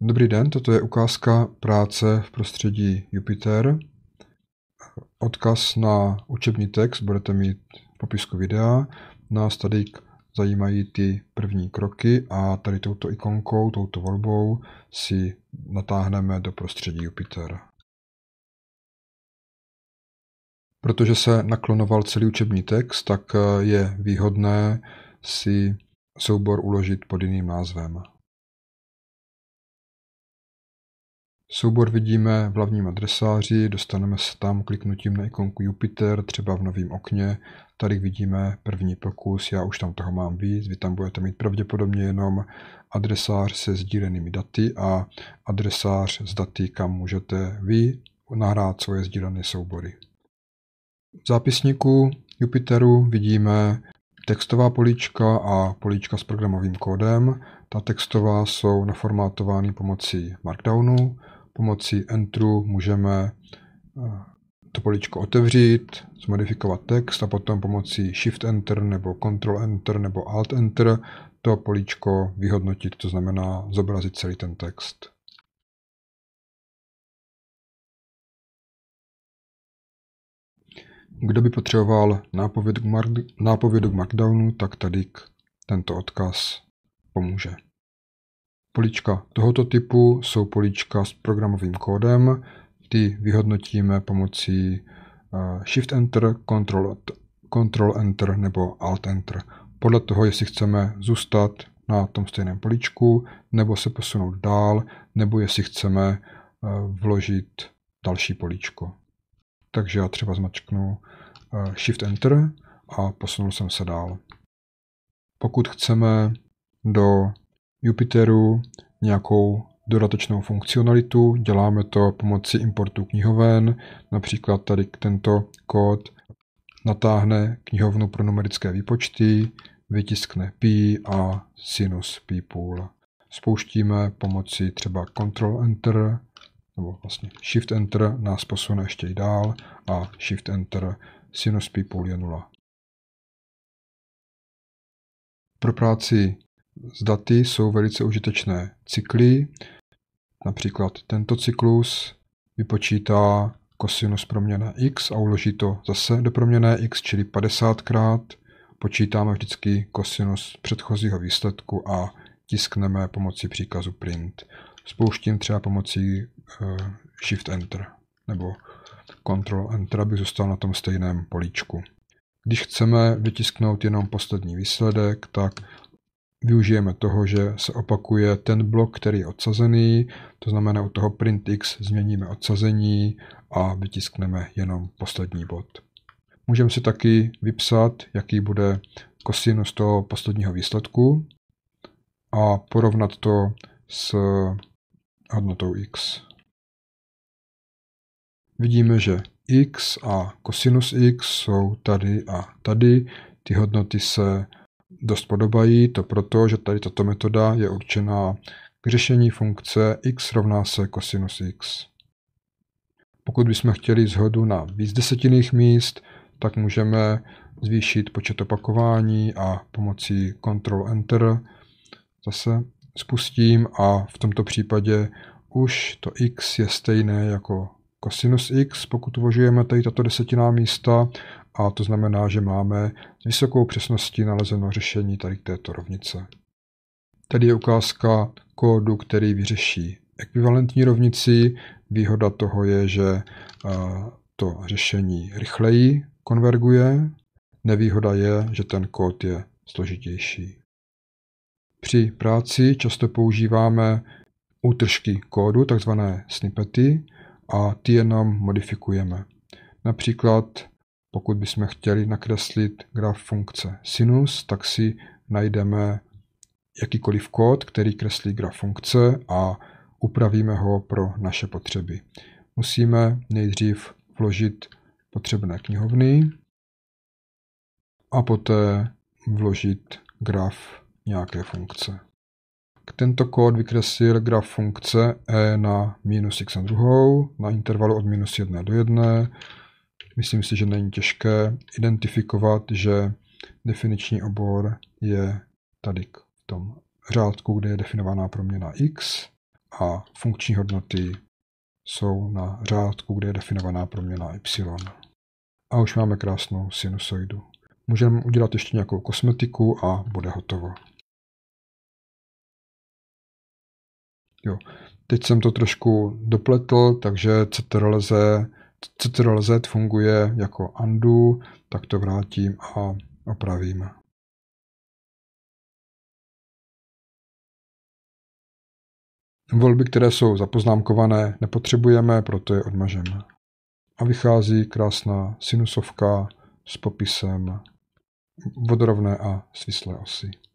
Dobrý den, toto je ukázka práce v prostředí Jupiter. Odkaz na učební text budete mít v popisku videa. Nás tady zajímají ty první kroky a tady touto ikonkou, touto volbou si natáhneme do prostředí Jupiter. Protože se naklonoval celý učební text, tak eh, je výhodné si soubor uložit pod jiným názvem. Soubor vidíme v hlavním adresáři, dostaneme se tam kliknutím na ikonku Jupiter, třeba v novém okně. Tady vidíme první pokus, já už tam toho mám víc, vy tam budete mít pravděpodobně jenom adresář se sdílenými daty a adresář s daty, kam můžete vy nahrát svoje sdílené soubory. V zápisníku Jupiteru vidíme textová políčka a políčka s programovým kódem. Ta textová jsou naformátovány pomocí Markdownu, Pomocí entru můžeme eh, to políčko otevřít, zmodifikovat text a potom pomocí Shift Enter nebo Control Enter nebo Alt Enter to políčko vyhodnotit, to znamená zobrazit celý ten text. Kdo by potřeboval nápovědu k Markdownu, tak tady tento odkaz pomůže polička tohoto typu jsou polička s programovým kódem, ty vyhodnotíme pomocí eh, Shift Enter, Control, ctrl Enter nebo Alt Enter. Podle toho, jestli chceme zůstat na tom stejném poličku nebo se posunout dál, nebo jestli chceme eh, vložit další poličko. Takže já třeba zmačknu eh, Shift Enter a posunul jsem se dál. Pokud chceme do Jupiteru nějakou dodatečnou funkcionalitu. Děláme to pomocí importu knihoven, například tady tento kód natáhne knihovnu pro numerické výpočty, vytiskne pi a sinus pi půl. Spouštíme pomocí třeba Ctrl Enter, nebo vlastně Shift Enter nás posune ještě i dál a Shift Enter sinus pi půl je nula. Pro práci z daty jsou velice užitečné cykly. Například tento cyklus vypočítá kosinus proměna x a uloží to zase do proměné x, čili 50 krát. Počítáme vždycky kosinus předchozího výsledku a tiskneme pomocí příkazu print. Spouštím třeba pomocí eh, Shift Enter nebo Ctrl Enter, aby zůstal na tom stejném políčku. Když chceme vytisknout jenom poslední výsledek, tak využijeme toho, že se opakuje ten blok, který je odsazený, to znamená u toho printx změníme odsazení a vytiskneme jenom poslední bod. Můžeme si taky vypsat, jaký bude kosinus toho posledního výsledku a porovnat to s hodnotou x. Vidíme, že x a kosinus x jsou tady a tady. Ty hodnoty se dost podobají, to proto, že tady tato metoda je určená k řešení funkce x rovná se kosinus x. Pokud bychom chtěli zhodu na víc desetinných míst, tak můžeme zvýšit počet opakování a pomocí Ctrl Enter zase spustím a v tomto případě už to x je stejné jako kosinus x, pokud uvažujeme tady tato desetiná místa a to znamená, že máme s vysokou přesností nalezeno řešení tady k této rovnice. Tady je ukázka kódu, který vyřeší ekvivalentní rovnici. Výhoda toho je, že to řešení rychleji konverguje. Nevýhoda je, že ten kód je složitější. Při práci často používáme útržky kódu, takzvané snippety, a ty jenom modifikujeme. Například pokud bychom chtěli nakreslit graf funkce sinus, tak si najdeme jakýkoliv kód, který kreslí graf funkce a upravíme ho pro naše potřeby. Musíme nejdřív vložit potřebné knihovny a poté vložit graf nějaké funkce. Tento kód vykreslil graf funkce e na minus x na druhou na intervalu od minus 1 do 1 Myslím si, že není těžké identifikovat, že definiční obor je tady v tom řádku, kde je definovaná proměna x a funkční hodnoty jsou na řádku, kde je definovaná proměna y. A už máme krásnou sinusoidu. Můžeme udělat ještě nějakou kosmetiku a bude hotovo. Jo. Teď jsem to trošku dopletl, takže CTRLZ ctrl Z funguje jako undo, tak to vrátím a opravím. Volby, které jsou zapoznámkované, nepotřebujeme, proto je odmažeme. A vychází krásná sinusovka s popisem vodorovné a svislé osy.